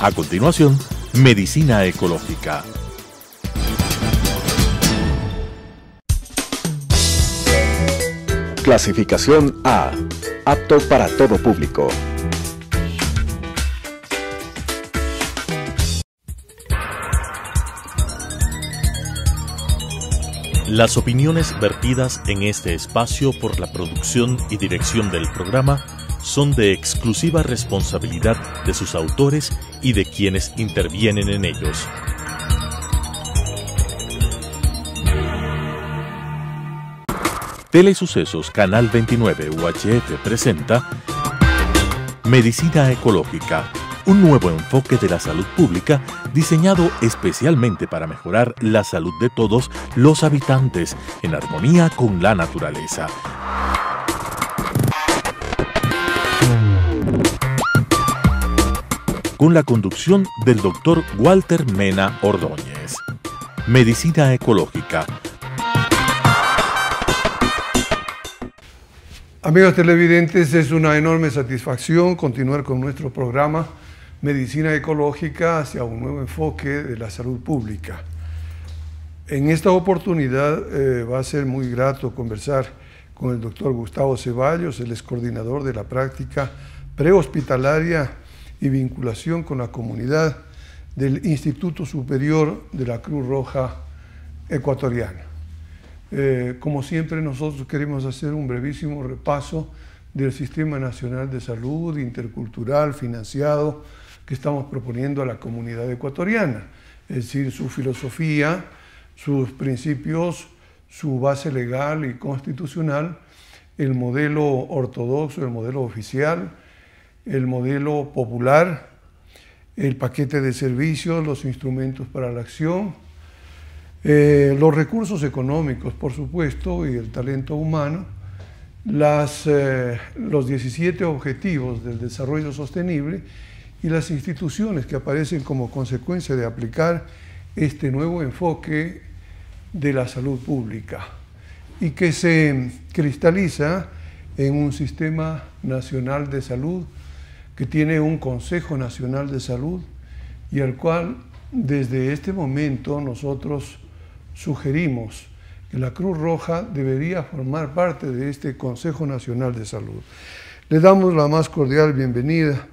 A continuación, Medicina Ecológica. Clasificación A. Apto para todo público. Las opiniones vertidas en este espacio por la producción y dirección del programa son de exclusiva responsabilidad de sus autores y de quienes intervienen en ellos. Telesucesos Canal 29 UHF presenta Medicina Ecológica, un nuevo enfoque de la salud pública diseñado especialmente para mejorar la salud de todos los habitantes en armonía con la naturaleza. con la conducción del doctor Walter Mena Ordóñez. Medicina Ecológica. Amigos televidentes, es una enorme satisfacción continuar con nuestro programa Medicina Ecológica hacia un nuevo enfoque de la salud pública. En esta oportunidad eh, va a ser muy grato conversar con el doctor Gustavo Ceballos, el coordinador de la práctica prehospitalaria y vinculación con la comunidad del Instituto Superior de la Cruz Roja Ecuatoriana. Eh, como siempre, nosotros queremos hacer un brevísimo repaso del Sistema Nacional de Salud Intercultural financiado que estamos proponiendo a la comunidad ecuatoriana, es decir, su filosofía, sus principios, su base legal y constitucional, el modelo ortodoxo, el modelo oficial, el modelo popular, el paquete de servicios, los instrumentos para la acción, eh, los recursos económicos, por supuesto, y el talento humano, las, eh, los 17 objetivos del desarrollo sostenible y las instituciones que aparecen como consecuencia de aplicar este nuevo enfoque de la salud pública y que se cristaliza en un sistema nacional de salud que tiene un Consejo Nacional de Salud y al cual desde este momento nosotros sugerimos que la Cruz Roja debería formar parte de este Consejo Nacional de Salud. Le damos la más cordial bienvenida.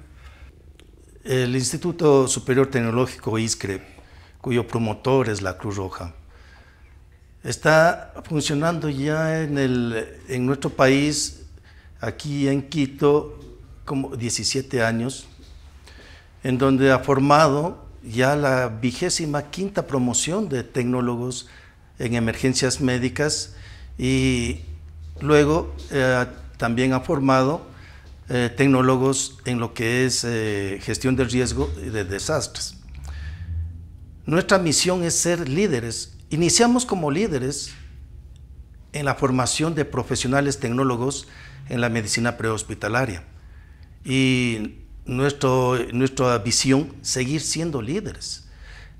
El Instituto Superior Tecnológico ISCRE, cuyo promotor es la Cruz Roja, está funcionando ya en, en nuestro país, aquí en Quito, como 17 años, en donde ha formado ya la vigésima quinta promoción de tecnólogos en emergencias médicas y luego eh, también ha formado eh, tecnólogos en lo que es eh, gestión del riesgo y de desastres. Nuestra misión es ser líderes. Iniciamos como líderes en la formación de profesionales tecnólogos en la medicina prehospitalaria y nuestro, nuestra visión, seguir siendo líderes,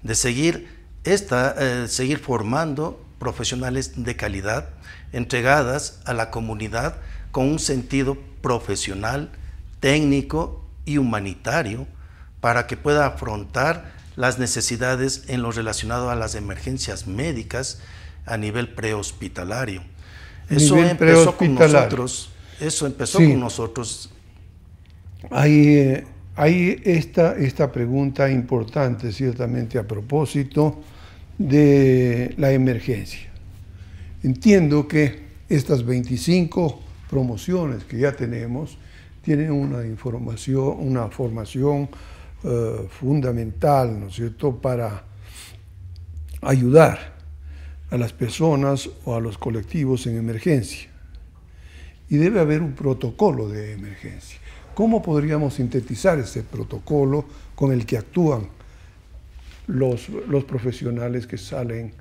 de seguir, esta, eh, seguir formando profesionales de calidad, entregadas a la comunidad con un sentido profesional, técnico y humanitario, para que pueda afrontar las necesidades en lo relacionado a las emergencias médicas a nivel prehospitalario. Eso empezó Eso empezó con nosotros hay, eh, hay esta, esta pregunta importante, ciertamente, a propósito de la emergencia. Entiendo que estas 25 promociones que ya tenemos tienen una información, una formación eh, fundamental, ¿no es cierto?, para ayudar a las personas o a los colectivos en emergencia. Y debe haber un protocolo de emergencia. ¿Cómo podríamos sintetizar ese protocolo con el que actúan los, profesionales que salen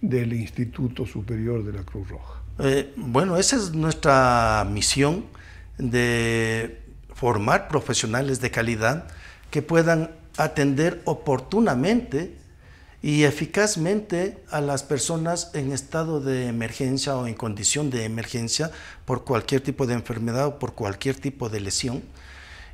del Instituto Superior de la Cruz Roja? Eh, bueno, esa es nuestra misión de formar profesionales de calidad que puedan atender oportunamente y eficazmente a las personas en estado de emergencia o en condición de emergencia por cualquier tipo de enfermedad o por cualquier tipo de lesión.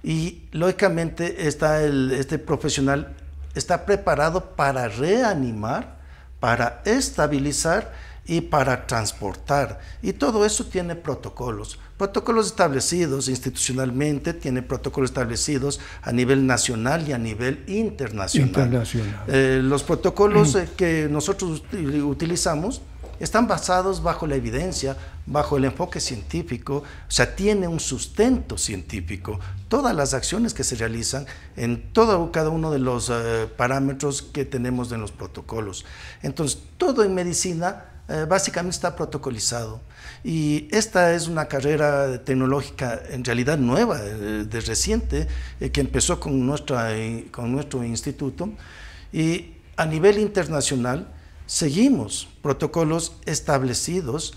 Y lógicamente está este profesional está preparado para reanimar, para estabilizar y para transportar. Y todo eso tiene protocolos. Protocolos establecidos institucionalmente, tiene protocolos establecidos a nivel nacional y a nivel internacional. Eh, los protocolos mm. eh, que nosotros utilizamos están basados bajo la evidencia, bajo el enfoque científico, o sea, tiene un sustento científico. Todas las acciones que se realizan en todo, cada uno de los eh, parámetros que tenemos en los protocolos. Entonces, todo en medicina eh, básicamente está protocolizado. Y esta es una carrera tecnológica en realidad nueva, eh, de reciente, eh, que empezó con, con nuestro instituto. Y a nivel internacional seguimos protocolos establecidos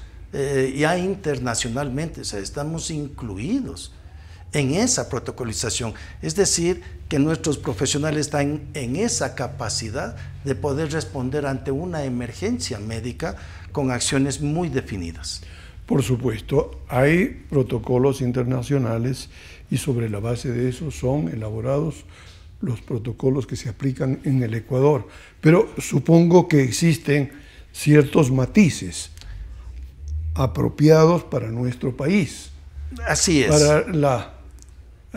ya internacionalmente, o sea, estamos incluidos en esa protocolización. Es decir, que nuestros profesionales están en esa capacidad de poder responder ante una emergencia médica con acciones muy definidas. Por supuesto, hay protocolos internacionales y sobre la base de eso son elaborados los protocolos que se aplican en el Ecuador. Pero supongo que existen ciertos matices apropiados para nuestro país. Así es. Para la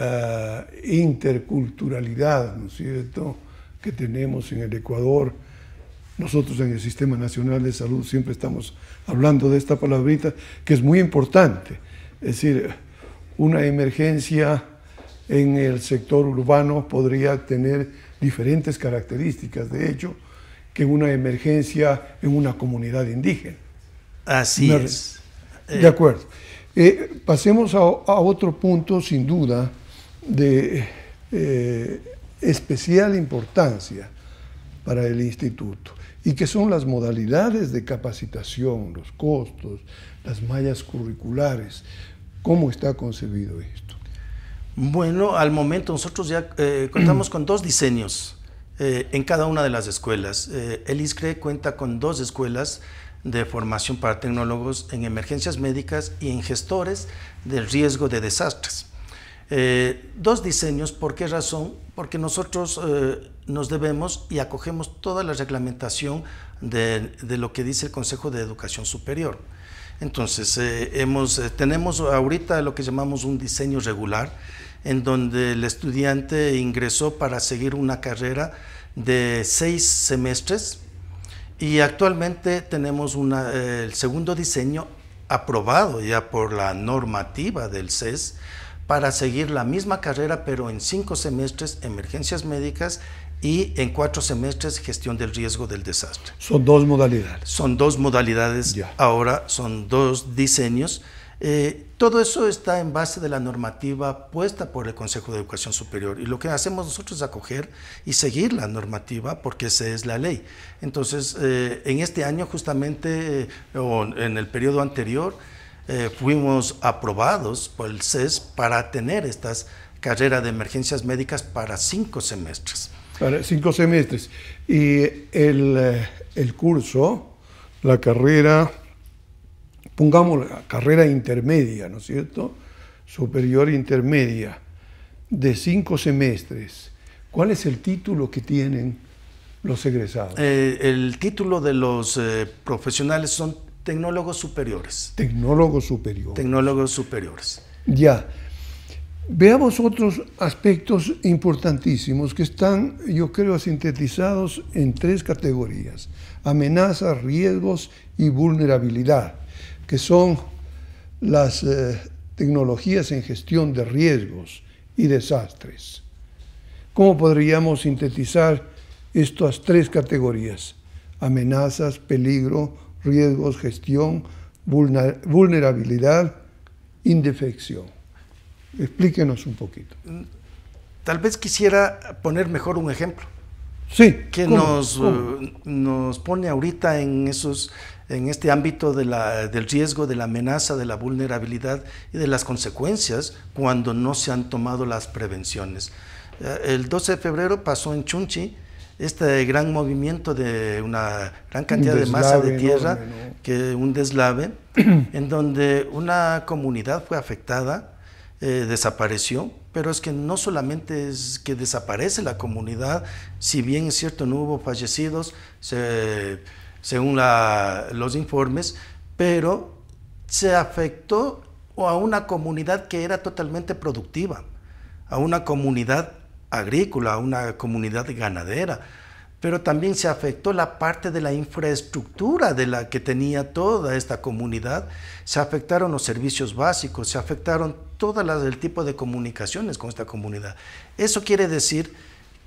eh, interculturalidad, ¿no es cierto?, que tenemos en el Ecuador. Nosotros en el Sistema Nacional de Salud siempre estamos hablando de esta palabrita, que es muy importante. Es decir, una emergencia en el sector urbano podría tener diferentes características, de hecho, que una emergencia en una comunidad indígena. Así es. De acuerdo. Eh, pasemos a, a, otro punto, sin duda, de eh, especial importancia para el instituto y que son las modalidades de capacitación, los costos, las mallas curriculares. ¿Cómo está concebido esto? Bueno, al momento nosotros ya eh, contamos con dos diseños eh, en cada una de las escuelas. el ISCRE cuenta con dos escuelas de formación para tecnólogos en emergencias médicas y en gestores del riesgo de desastres. Eh, dos diseños, ¿por qué razón? Porque nosotros eh, nos debemos y acogemos toda la reglamentación de, lo que dice el Consejo de Educación Superior. Entonces, eh, hemos, tenemos ahorita lo que llamamos un diseño regular, en donde el estudiante ingresó para seguir una carrera de seis semestres y actualmente tenemos una, el segundo diseño aprobado ya por la normativa del CES para seguir la misma carrera, pero en cinco semestres emergencias médicas y en cuatro semestres gestión del riesgo del desastre. Son dos modalidades. Son dos modalidades. Ahora son dos diseños. Eh, todo eso está en base de la normativa puesta por el Consejo de Educación Superior y lo que hacemos nosotros es acoger y seguir la normativa porque esa es la ley. Entonces, eh, en este año justamente eh, o en el periodo anterior, eh, fuimos aprobados por el CES para tener estas carreras de emergencias médicas para cinco semestres. Para cinco semestres. Y el, eh, curso, la carrera, pongamos la carrera intermedia, ¿no es cierto? Superior e intermedia, de cinco semestres. ¿Cuál es el título que tienen los egresados? Eh, el título de los profesionales son Tecnólogos superiores. Tecnólogos superiores. Tecnólogos superiores. Ya. Veamos otros aspectos importantísimos que están, yo creo, sintetizados en tres categorías. Amenazas, riesgos y vulnerabilidad, que son las eh, tecnologías en gestión de riesgos y desastres. ¿Cómo podríamos sintetizar estas tres categorías? Amenazas, peligro, riesgos, gestión, vulnerabilidad, indefección. Explíquenos un poquito. Tal vez quisiera poner mejor un ejemplo. Sí. Que uh, Nos, pone ahorita en, esos, en este ámbito de la, del riesgo, de la amenaza, de la vulnerabilidad y de las consecuencias cuando no se han tomado las prevenciones. Eh, el 12 de febrero pasó en Chunchi, este gran movimiento de una gran cantidad de masa de tierra, que un deslave, en donde una comunidad fue afectada, eh, desapareció, pero es que no solamente es que desaparece la comunidad, si bien es cierto no hubo fallecidos, según la, los informes, pero se afectó a una comunidad que era totalmente productiva, a una comunidad agrícola, una comunidad ganadera, pero también se afectó la parte de la infraestructura de la que tenía toda esta comunidad, se afectaron los servicios básicos, se afectaron todo el tipo de comunicaciones con esta comunidad. Eso quiere decir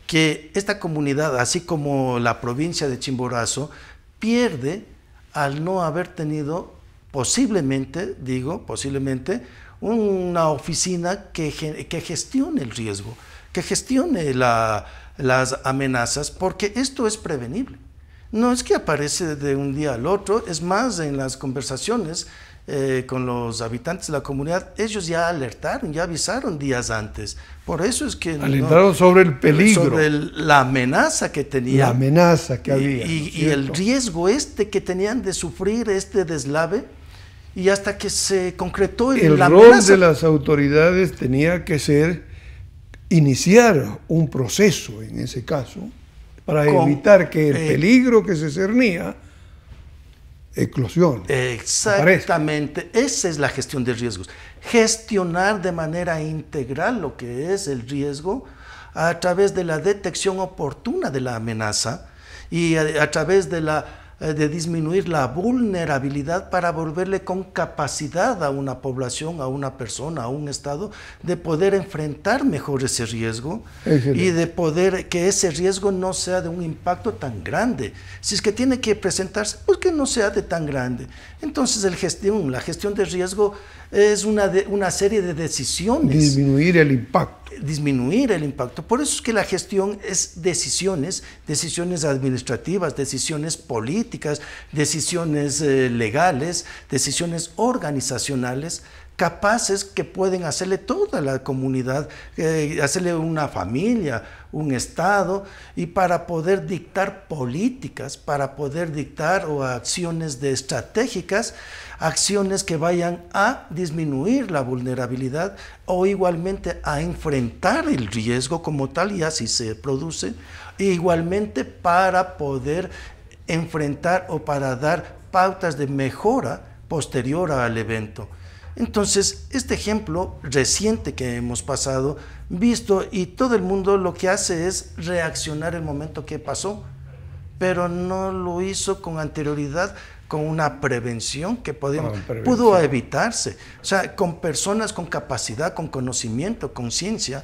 que esta comunidad, así como la provincia de Chimborazo, pierde al no haber tenido posiblemente, digo, posiblemente, una oficina que gestione el riesgo que gestione las amenazas, porque esto es prevenible. No es que aparece de un día al otro, es más, en las conversaciones eh, con los habitantes de la comunidad, ellos ya alertaron, ya avisaron días antes. Por eso es que... Alertaron sobre el peligro. Sobre la amenaza que tenían. La amenaza que y, había. Y, el riesgo este que tenían de sufrir este deslave y hasta que se concretó el, el de las autoridades tenía que ser iniciar un proceso en ese caso para evitar que el eh, peligro que se cernía eclosione. Exactamente, esa es la gestión de riesgos. Gestionar de manera integral lo que es el riesgo a través de la detección oportuna de la amenaza y a través de la eh, de disminuir la vulnerabilidad para volverle con capacidad a una población, a una persona, a un Estado, de poder enfrentar mejor ese riesgo y de poder que ese riesgo no sea de un impacto tan grande. Si es que tiene que presentarse, pues que no sea de tan grande. Entonces el la gestión de riesgo es una, una serie de decisiones. Disminuir el impacto disminuir el impacto. Por eso es que la gestión es decisiones, decisiones administrativas, decisiones políticas, decisiones eh, legales, decisiones organizacionales capaces que pueden hacerle toda la comunidad, eh, hacerle una familia, un Estado, y para poder dictar políticas, para poder dictar o acciones de estratégicas acciones que vayan a disminuir la vulnerabilidad o igualmente a enfrentar el riesgo como tal y así se produce, e igualmente para poder enfrentar o para dar pautas de mejora posterior al evento. Entonces, este ejemplo reciente que hemos pasado, visto y todo el mundo lo que hace es reaccionar el momento que pasó, pero no lo hizo con anterioridad con una prevención que pudo evitarse. O sea, con personas con capacidad, con conocimiento, con ciencia,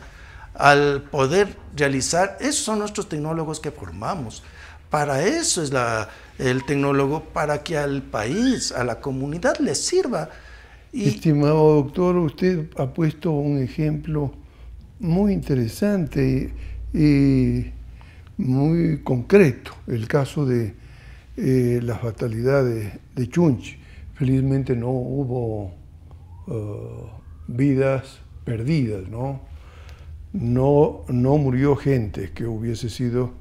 al poder realizar, esos son nuestros tecnólogos que formamos. Para eso es la, el tecnólogo, para que al país, a la comunidad le sirva. Estimado doctor, usted ha puesto un ejemplo muy interesante. Y eh, muy concreto, el caso de eh, la fatalidad de, Chunchi. Felizmente no hubo eh, vidas perdidas, ¿no? No murió gente que hubiese sido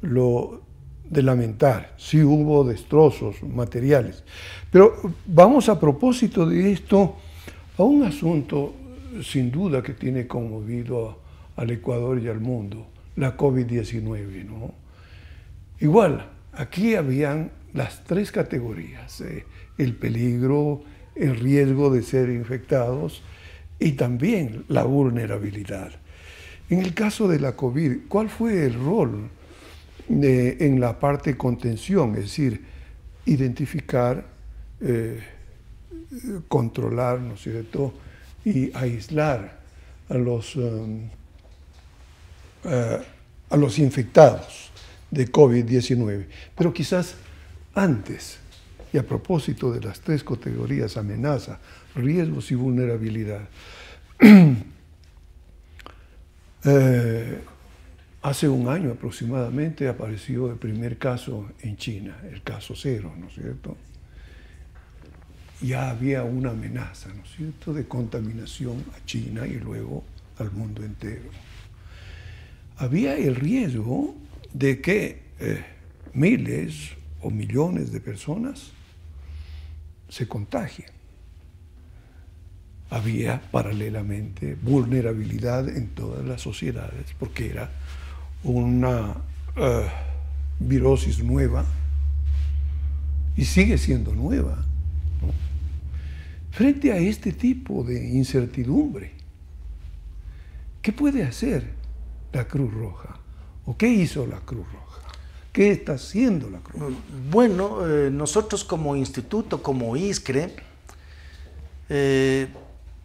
lo de lamentar, sí hubo destrozos materiales. Pero vamos a propósito de esto a un asunto sin duda que tiene conmovido al Ecuador y al mundo, la COVID-19. ¿no? Igual, aquí habían las tres categorías, eh, el peligro, el riesgo de ser infectados y también la vulnerabilidad. En el caso de la COVID, ¿cuál fue el rol eh, en la parte contención? Es decir, identificar, eh, controlar, ¿no es cierto? Y aislar a los um, eh, a los infectados de COVID-19. Pero quizás antes, y a propósito de las tres categorías, amenaza, riesgos y vulnerabilidad, eh, hace un año aproximadamente apareció el primer caso en China, el caso cero, ¿no es cierto? Ya había una amenaza, ¿no es cierto?, de contaminación a China y luego al mundo entero había el riesgo de que eh, miles o millones de personas se contagien. Había paralelamente vulnerabilidad en todas las sociedades porque era una eh, virosis nueva y sigue siendo nueva. Frente a este tipo de incertidumbre, ¿qué puede hacer la Cruz Roja? ¿O qué hizo la Cruz Roja? ¿Qué está haciendo la Cruz Roja? Bueno, eh, nosotros como instituto, como ISCRE, eh,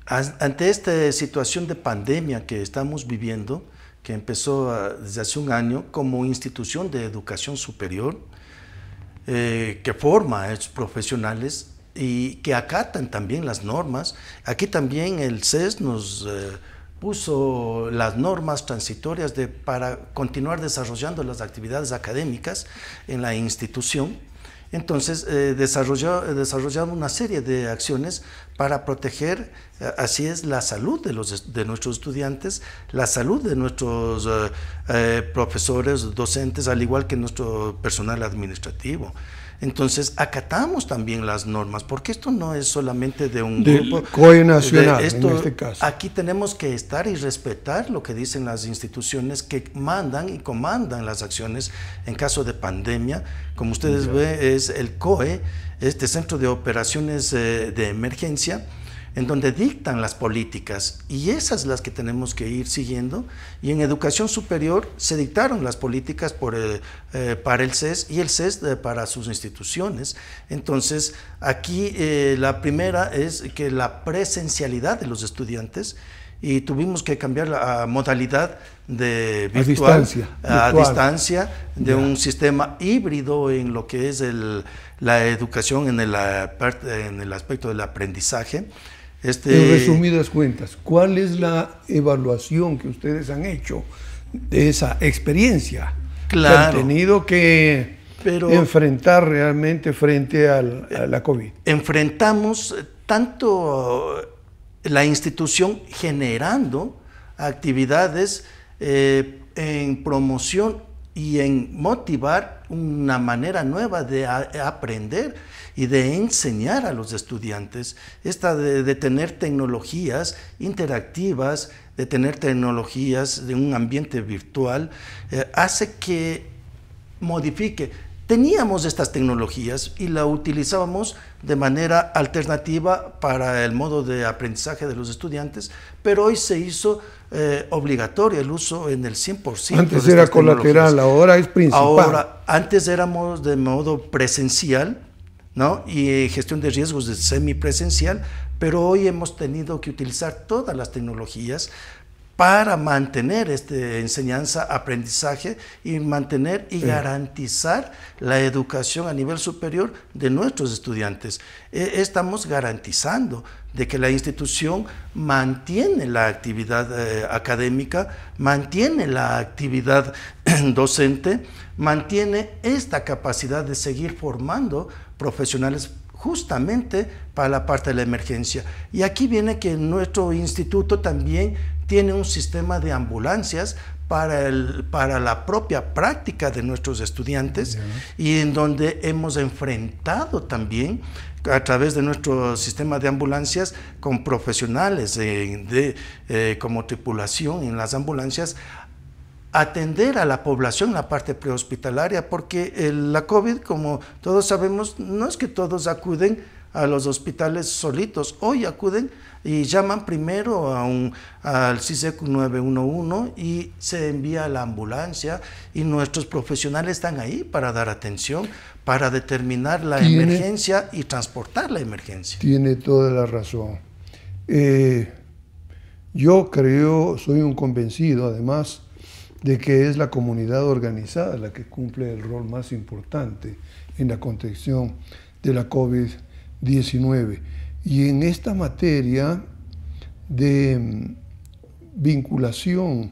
ante esta situación de pandemia que estamos viviendo, que empezó ah, desde hace un año como institución de educación superior, eh, que forma a estos profesionales y que acatan también las normas. Aquí también el CES nos puso las normas transitorias para continuar desarrollando las actividades académicas en la institución. Entonces eh, una serie de acciones para proteger, eh, así es, la salud de, nuestros estudiantes, la salud de nuestros eh, eh, profesores, docentes, al igual que nuestro personal administrativo. Entonces acatamos también las normas, porque esto no es solamente de un Del grupo. COE nacional, en este caso. Aquí tenemos que estar y respetar lo que dicen las instituciones que mandan y comandan las acciones en caso de pandemia. Como ustedes ven, es el COE, este Centro de Operaciones eh, de Emergencia, en donde dictan las políticas y esas las que tenemos que ir siguiendo. Y en educación superior se dictaron las políticas por, eh, eh, para el CES y el CES eh, para sus instituciones. Entonces, aquí la primera es que la presencialidad de los estudiantes y tuvimos que cambiar la modalidad de virtual, a distancia, a distancia de un sistema híbrido en lo que es el, la educación en el, en el aspecto del aprendizaje. Este en resumidas cuentas, ¿cuál es la evaluación que ustedes han hecho de esa experiencia? Que han tenido que enfrentar realmente frente a la COVID. Enfrentamos tanto la institución generando actividades eh, en promoción y en motivar una manera nueva de eh, aprender y de enseñar a los estudiantes, esta de, tener tecnologías interactivas, de tener tecnologías de un ambiente virtual, eh, hace que modifique Teníamos estas tecnologías y la utilizábamos de manera alternativa para el modo de aprendizaje de los estudiantes, pero hoy se hizo eh, obligatorio el uso en el 100%. Antes era colateral, ahora es principal. Ahora, antes éramos de modo presencial, ¿no? Y eh, gestión de riesgos de semipresencial, pero hoy hemos tenido que utilizar todas las tecnologías para mantener esta enseñanza, aprendizaje y mantener y garantizar la educación a nivel superior de nuestros estudiantes. E, estamos garantizando de que la institución mantiene la actividad eh, académica, mantiene la actividad docente, mantiene esta capacidad de seguir formando profesionales justamente para la parte de la emergencia. Y aquí viene que nuestro instituto también tiene un sistema de ambulancias para, el, para la propia práctica de nuestros estudiantes y en donde hemos enfrentado también a través de nuestro sistema de ambulancias con profesionales de, eh, como tripulación en las ambulancias atender a la población la parte prehospitalaria, porque eh, la COVID, como todos sabemos, no es que todos acuden a los hospitales solitos, hoy acuden y llaman primero a un, al CISEC 911 e y se envía la ambulancia y nuestros profesionales están ahí para dar atención, para determinar la emergencia y transportar la emergencia. Tiene toda la razón. Eh, yo creo, soy un convencido además de que es la comunidad organizada la que cumple el rol más importante en la contención de la COVID-19. Y en esta materia de mm, vinculación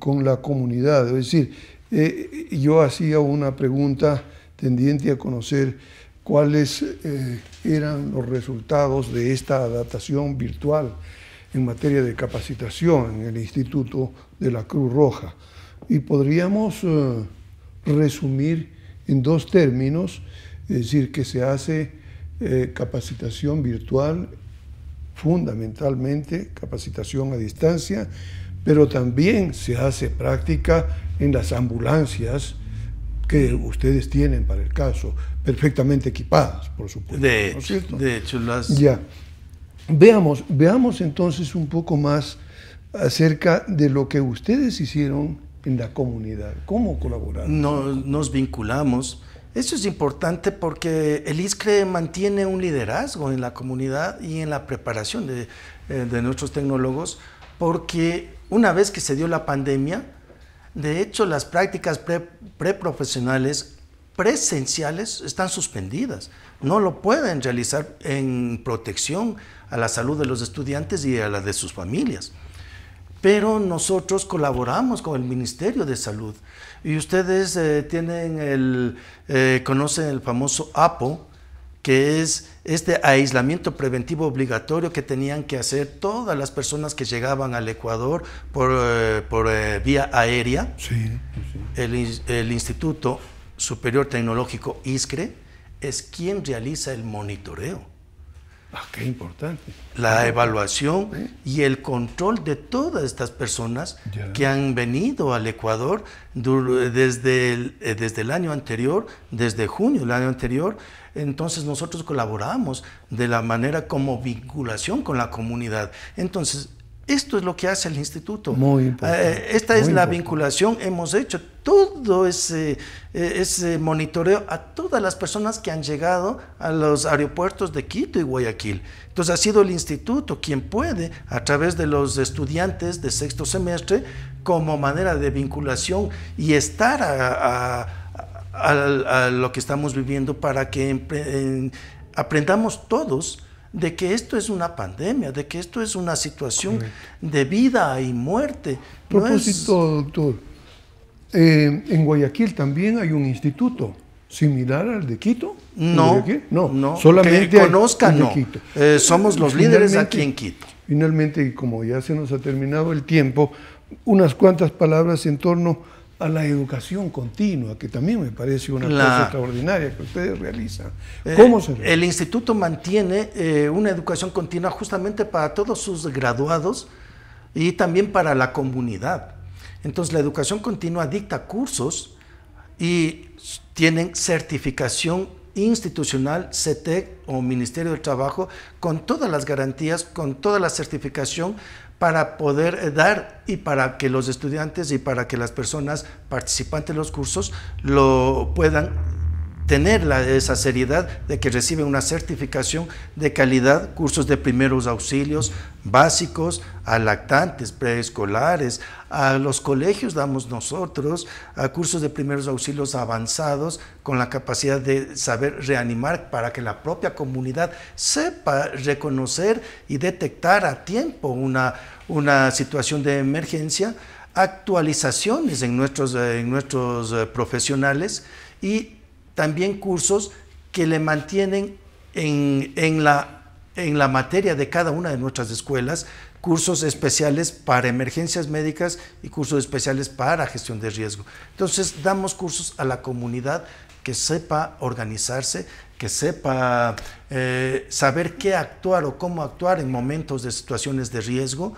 con la comunidad, es decir, eh, yo hacía una pregunta tendiente a conocer cuáles eh, eran los resultados de esta adaptación virtual en materia de capacitación en el Instituto de la Cruz Roja. Y podríamos eh, resumir en dos términos, es decir, que se hace eh, capacitación virtual, fundamentalmente capacitación a distancia, pero también se hace práctica en las ambulancias que ustedes tienen para el caso, perfectamente equipadas, por supuesto. De hecho, las... Ya. Veamos, veamos entonces un poco más acerca de lo que ustedes hicieron en la comunidad. ¿Cómo colaboraron? nos vinculamos eso es importante porque el ISCRE mantiene un liderazgo en la comunidad y en la preparación eh, de, nuestros tecnólogos, porque una vez que se dio la pandemia, de hecho las prácticas preprofesionales presenciales están suspendidas. No lo pueden realizar en protección a la salud de los estudiantes y a la de sus familias pero nosotros colaboramos con el Ministerio de Salud. Y ustedes eh, tienen el, eh, conocen el famoso APO, que es este aislamiento preventivo obligatorio que tenían que hacer todas las personas que llegaban al Ecuador por, eh, vía aérea. el, Instituto Superior Tecnológico ISCRE es quien realiza el monitoreo Ah, importante. La evaluación y el control de todas estas personas que han venido al Ecuador eh, desde eh, desde el año anterior, desde junio del año anterior. Entonces nosotros colaboramos de la manera como vinculación con la comunidad. Entonces esto es lo que hace el instituto. Muy eh, importante. esta es la vinculación. Hemos hecho todo eh, ese, monitoreo a todas las personas que han llegado a los aeropuertos de Quito y Guayaquil. Entonces ha sido el instituto quien puede, a través de los estudiantes de sexto semestre, como manera de vinculación y estar a, lo que estamos viviendo para que aprendamos todos de que esto es una pandemia, de que esto es una situación de vida y muerte. Propósito, doctor, eh, en Guayaquil también hay un instituto similar al de Quito. No, no, no, solamente que conozca, no. Eh, somos los líderes aquí en Quito. Finalmente, y como ya se nos ha terminado el tiempo, unas cuantas palabras en torno a la educación continua, que también me parece una cosa extraordinaria que ustedes realizan. Eh, ¿Cómo se El instituto mantiene eh, una educación continua justamente para todos sus graduados y también para la comunidad. Entonces la educación continua dicta cursos y tienen certificación institucional, CETEC e o Ministerio del Trabajo, con todas las garantías, con toda la certificación para poder eh, dar y para que los estudiantes y para que las personas participantes de los cursos lo puedan tener esa seriedad de que reciben una certificación de calidad, cursos de primeros auxilios básicos a lactantes, preescolares, a los colegios damos nosotros, a cursos de primeros auxilios avanzados con la capacidad de saber reanimar para que la propia comunidad sepa reconocer y detectar a tiempo una, una situación de emergencia, actualizaciones en nuestros, en nuestros eh, profesionales y también cursos que le mantienen en, la, materia de cada una de nuestras escuelas, cursos especiales para emergencias médicas y cursos especiales para gestión de riesgo. Entonces, damos cursos a la comunidad que sepa organizarse, que sepa eh, saber qué actuar o cómo actuar en momentos de situaciones de riesgo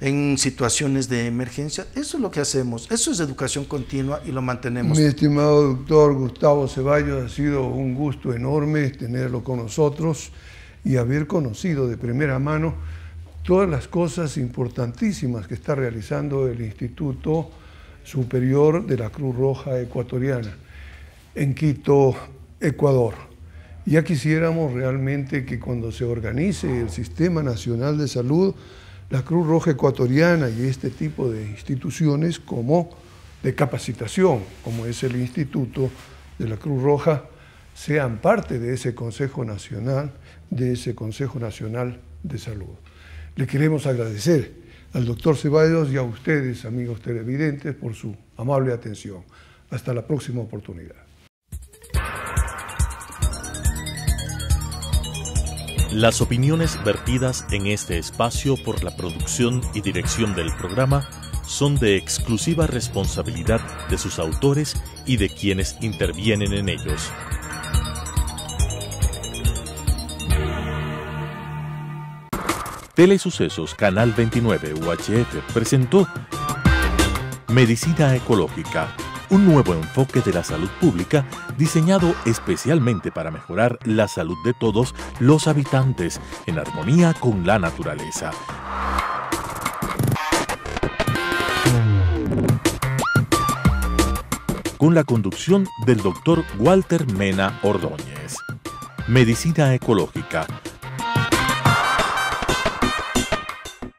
en situaciones de emergencia. Eso es lo que hacemos, eso es educación continua y lo mantenemos. Mi estimado doctor Gustavo Ceballos, ha sido un gusto enorme tenerlo con nosotros y haber conocido de primera mano todas las cosas importantísimas que está realizando el Instituto Superior de la Cruz Roja Ecuatoriana en Quito, Ecuador. Ya quisiéramos realmente que cuando se organice el Sistema Nacional de Salud, la Cruz Roja Ecuatoriana y este tipo de instituciones como de capacitación, como es el Instituto de la Cruz Roja, sean parte de ese Consejo Nacional, de ese Consejo Nacional de Salud. Le queremos agradecer al doctor Ceballos y a ustedes, amigos televidentes, por su amable atención. Hasta la próxima oportunidad. Las opiniones vertidas en este espacio por la producción y dirección del programa son de exclusiva responsabilidad de sus autores y de quienes intervienen en ellos. Telesucesos Canal 29 UHF presentó Medicina Ecológica un nuevo enfoque de la salud pública diseñado especialmente para mejorar la salud de todos los habitantes en armonía con la naturaleza. Con la conducción del doctor Walter Mena Ordóñez. Medicina Ecológica